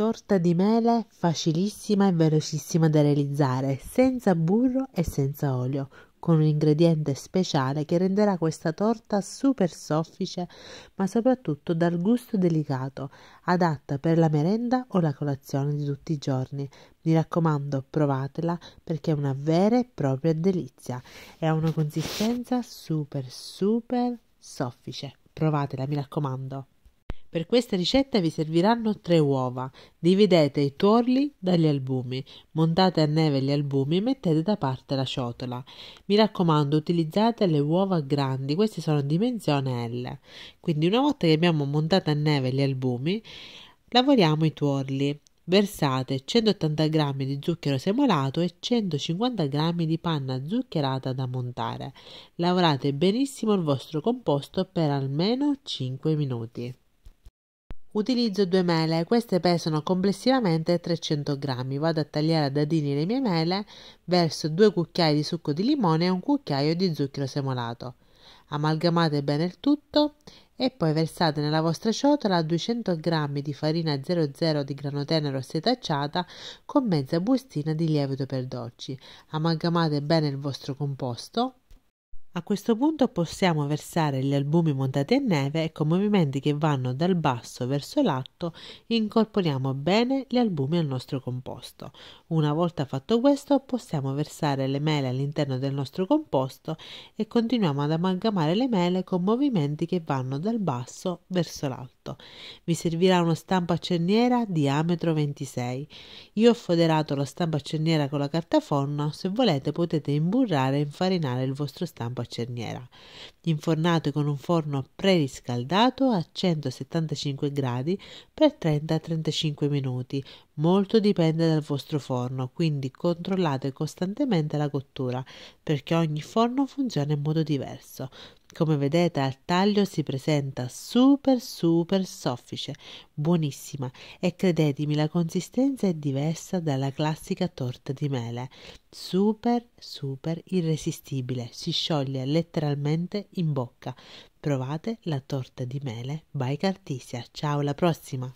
Torta di mele facilissima e velocissima da realizzare, senza burro e senza olio, con un ingrediente speciale che renderà questa torta super soffice, ma soprattutto dal gusto delicato, adatta per la merenda o la colazione di tutti i giorni. Mi raccomando, provatela perché è una vera e propria delizia e ha una consistenza super super soffice. Provatela, mi raccomando. Per questa ricetta vi serviranno 3 uova. Dividete i tuorli dagli albumi, montate a neve gli albumi e mettete da parte la ciotola. Mi raccomando, utilizzate le uova grandi, queste sono dimensione L. Quindi una volta che abbiamo montato a neve gli albumi, lavoriamo i tuorli. Versate 180 g di zucchero semolato e 150 g di panna zuccherata da montare. Lavorate benissimo il vostro composto per almeno 5 minuti. Utilizzo due mele, queste pesano complessivamente 300 grammi. Vado a tagliare a dadini le mie mele, verso due cucchiai di succo di limone e un cucchiaio di zucchero semolato. Amalgamate bene il tutto e poi versate nella vostra ciotola 200 g di farina 00 di grano tenero setacciata con mezza bustina di lievito per dolci. Amalgamate bene il vostro composto a questo punto possiamo versare gli albumi montati a neve e con movimenti che vanno dal basso verso l'alto incorporiamo bene gli albumi al nostro composto. Una volta fatto questo possiamo versare le mele all'interno del nostro composto e continuiamo ad amalgamare le mele con movimenti che vanno dal basso verso l'alto. Vi servirà una stampa a cerniera diametro 26. Io ho foderato la stampa a cerniera con la carta forno, se volete potete imburrare e infarinare il vostro stampo a cerniera, infornato con un forno preriscaldato a 175 gradi per 30-35 minuti, Molto dipende dal vostro forno, quindi controllate costantemente la cottura perché ogni forno funziona in modo diverso. Come vedete al taglio si presenta super super soffice, buonissima e credetemi la consistenza è diversa dalla classica torta di mele, super super irresistibile, si scioglie letteralmente in bocca. Provate la torta di mele by Cartisia, ciao alla prossima!